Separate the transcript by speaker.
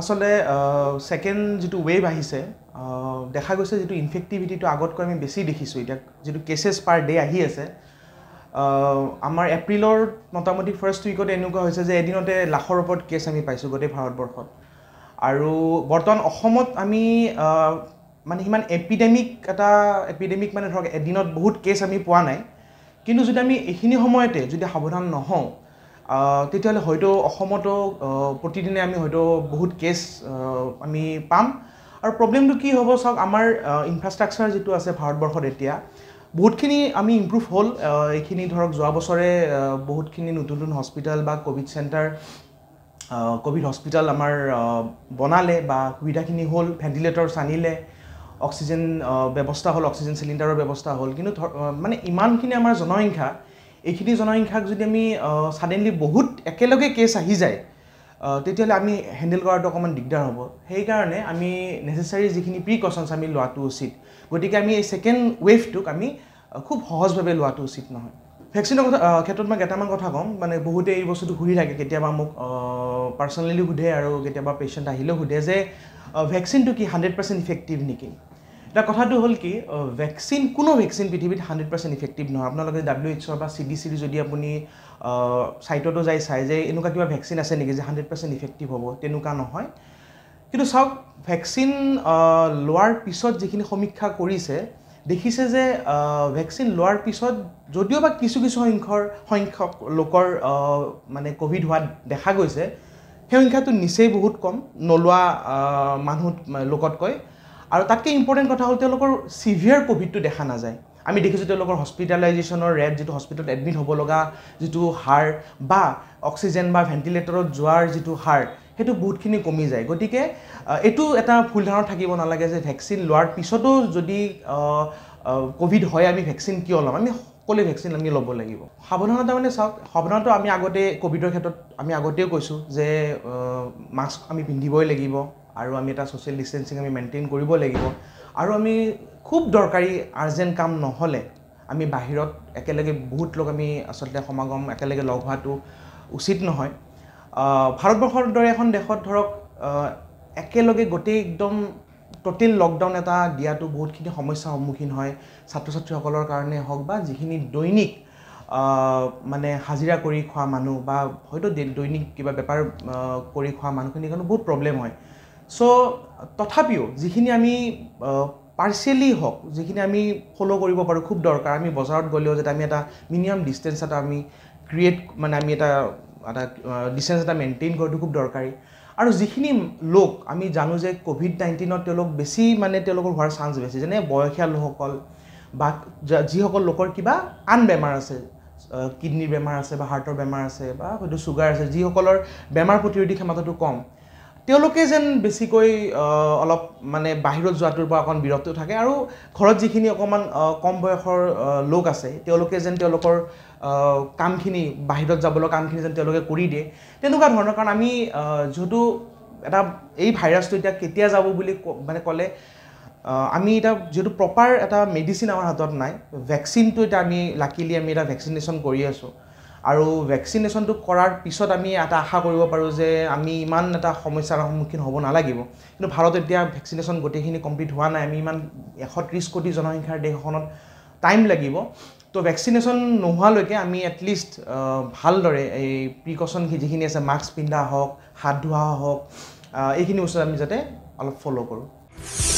Speaker 1: আচলতে ছেকেণ্ড যিটো ৱেভ আহিছে দেখা গৈছে যিটো ইনফেক্টিভিটিটো আগতকৈ আমি বেছি দেখিছোঁ এতিয়া যিটো কেচেছ পাৰ ডে' আহি আছে আমাৰ এপ্ৰিলৰ মোটামুটি ফাৰ্ষ্ট উইকত এনেকুৱা হৈছে যে এদিনতে লাখৰ ওপৰত কেছ আমি পাইছোঁ গোটেই ভাৰতবৰ্ষত আৰু বৰ্তমান অসমত আমি মানে সিমান এপিডেমিক এটা এপিডেমিক মানে ধৰক এদিনত বহুত কেছ আমি পোৱা নাই কিন্তু যদি আমি এইখিনি সময়তে যদি সাৱধান নহওঁ তেতিয়াহ'লে হয়তো অসমতো প্ৰতিদিনে আমি হয়তো বহুত কেছ আমি পাম আৰু প্ৰব্লেমটো কি হ'ব চাওক আমাৰ ইনফ্ৰাষ্ট্ৰাকচাৰ যিটো আছে ভাৰতবৰ্ষত এতিয়া বহুতখিনি আমি ইম্প্ৰুভ হ'ল এইখিনি ধৰক যোৱা বছৰে বহুতখিনি নতুন নতুন হস্পিটেল বা ক'ভিড চেণ্টাৰ ক'ভিড হস্পিটেল আমাৰ বনালে বা সুবিধাখিনি হ'ল ভেণ্টিলেটৰ চানিলে অক্সিজেন ব্যৱস্থা হ'ল অক্সিজেন চিলিণ্ডাৰৰ ব্যৱস্থা হ'ল কিন্তু মানে ইমানখিনি আমাৰ জনসংখ্যা এইখিনি জনসংখ্যাক যদি আমি ছাডেনলি বহুত একেলগে কেছ আহি যায় তেতিয়াহ'লে আমি হেণ্ডেল কৰাটো অকণমান দিগদাৰ হ'ব সেইকাৰণে আমি নেচেচাৰী যিখিনি প্ৰিকচনছ আমি লোৱাটো উচিত গতিকে আমি এই ছেকেণ্ড ৱেভটোক আমি খুব সহজভাৱে লোৱাটো উচিত নহয় ভেকচিনৰ কথা ক্ষেত্ৰত মই কেইটামান কথা ক'ম মানে বহুতে এই বস্তুটো সুধি থাকে কেতিয়াবা মোক পাৰ্চনেলিও সোধে আৰু কেতিয়াবা পেচেণ্ট আহিলেও সোধে যে ভেকচিনটো কি হাণ্ড্ৰেড পাৰ্চেণ্ট ইফেক্টিভ নেকি এতিয়া কথাটো হ'ল কি ভেকচিন কোনো ভেকচিন পৃথিৱীত হাণ্ড্ৰেড পাৰ্চেণ্ট ইফেক্টিভ নহয় আপোনালোকে ডাব্লিউ এইচ অ' বা চি ডি চিৰ যদি আপুনি ছাইটতো যাই চাই যে এনেকুৱা কিবা ভেকচিন আছে নেকি যে হাণ্ড্ৰেড পাৰ্চেণ্ট ইফেক্টিভ হ'ব তেনেকুৱা নহয় কিন্তু চাওক ভেকচিন লোৱাৰ পিছত যিখিনি সমীক্ষা কৰিছে দেখিছে যে ভেকচিন লোৱাৰ পিছত যদিও বা কিছু কিছু সংখ্যৰ সংখ্যক লোকৰ মানে ক'ভিড হোৱা দেখা গৈছে সেই সংখ্যাটো নিচেই বহুত কম নোলোৱা মানুহ লোকতকৈ আৰু তাতকৈ ইম্পৰ্টেণ্ট কথা হ'ল তেওঁলোকৰ ছিভিয়াৰ ক'ভিডটো দেখা নাযায় আমি দেখিছোঁ তেওঁলোকৰ হস্পিটেলাইজেশ্যনৰ ৰেট যিটো হস্পিটেলত এডমিট হ'ব লগা যিটো হাৰ বা অক্সিজেন বা ভেণ্টিলেটৰত যোৱাৰ যিটো হাৰ সেইটো বহুতখিনি কমি যায় গতিকে এইটো এটা ভুল ধাৰণা থাকিব নালাগে যে ভেকচিন লোৱাৰ পিছতো যদি ক'ভিড হয় আমি ভেকচিন কিয় ল'ম আমি সকলোৱে ভেকচিন আমি ল'ব লাগিব সাৱধানতা মানে চাওক সাৱধানতা আমি আগতে ক'ভিডৰ ক্ষেত্ৰত আমি আগতেও কৈছোঁ যে মাস্ক আমি পিন্ধিবই লাগিব আৰু আমি এটা ছ'চিয়েল ডিষ্টেঞ্চিং আমি মেইনটেইন কৰিব লাগিব আৰু আমি খুব দৰকাৰী আৰ্জেণ্ট কাম নহ'লে আমি বাহিৰত একেলগে বহুত লোক আমি আচলতে সমাগম একেলগে লগ হোৱাটো উচিত নহয় ভাৰতবৰ্ষৰ দৰে এখন দেশত ধৰক একেলগে গোটেই একদম ট'টেল লকডাউন এটা দিয়াটো বহুতখিনি সমস্যাৰ সন্মুখীন হয় ছাত্ৰ ছাত্ৰীসকলৰ কাৰণে হওক বা যিখিনি দৈনিক মানে হাজিৰা কৰি খোৱা মানুহ বা হয়তো দৈনিক কিবা বেপাৰ কৰি খোৱা মানুহখিনিৰ কাৰণে বহুত প্ৰব্লেম হয় চ' তথাপিও যিখিনি আমি পাৰ্চিয়েলি হওক যিখিনি আমি ফ'ল' কৰিব পাৰোঁ খুব দৰকাৰ আমি বজাৰত গ'লেও যাতে আমি এটা মিনিমাম ডিষ্টেঞ্চ এটা আমি ক্ৰিয়েট মানে আমি এটা এটা ডিষ্টেঞ্চ এটা মেইনটেইন কৰাটো খুব দৰকাৰী আৰু যিখিনি লোক আমি জানো যে ক'ভিড নাইণ্টিনত তেওঁলোক বেছি মানে তেওঁলোকৰ হোৱাৰ চান্স বেছি যেনে বয়সীয়াল লোকসকল বা যিসকল লোকৰ কিবা আন বেমাৰ আছে কিডনীৰ বেমাৰ আছে বা হাৰ্টৰ বেমাৰ আছে বা হয়তো চুগাৰ আছে যিসকলৰ বেমাৰ প্ৰতিৰোধী ক্ষমতাটো কম তেওঁলোকে যেন বেছিকৈ অলপ মানে বাহিৰত যোৱাটোৰ পৰা অকণ বিৰত থাকে আৰু ঘৰত যিখিনি অকণমান কম বয়সৰ লোক আছে তেওঁলোকে যেন তেওঁলোকৰ কামখিনি বাহিৰত যাবলৈ কামখিনি যেন তেওঁলোকে কৰি দিয়ে তেনেকুৱা ধৰণৰ কাৰণ আমি যিহেতু এটা এই ভাইৰাছটো এতিয়া কেতিয়া যাব বুলি মানে ক'লে আমি এতিয়া যিহেতু প্ৰপাৰ এটা মেডিচিন আমাৰ হাতত নাই ভেকচিনটো এতিয়া আমি লাকিলি আমি এটা ভেকচিনেশ্যন কৰি আছোঁ আৰু ভেকচিনেশ্যনটো কৰাৰ পিছত আমি এটা আশা কৰিব পাৰোঁ যে আমি ইমান এটা সমস্যাৰ সন্মুখীন হ'ব নালাগিব কিন্তু ভাৰত এতিয়া ভেকচিনেশ্যন গোটেইখিনি কমপ্লিট হোৱা নাই আমি ইমান এশ ত্ৰিছ কোটি জনসংখ্যাৰ দেশখনত টাইম লাগিব তো ভেকচিনেশ্যন নোহোৱালৈকে আমি এটলিষ্ট ভালদৰে এই প্ৰিকশ্যন যিখিনি আছে মাস্ক পিন্ধা হওক হাত ধোৱা হওক এইখিনি বস্তু আমি যাতে অলপ ফ'ল' কৰোঁ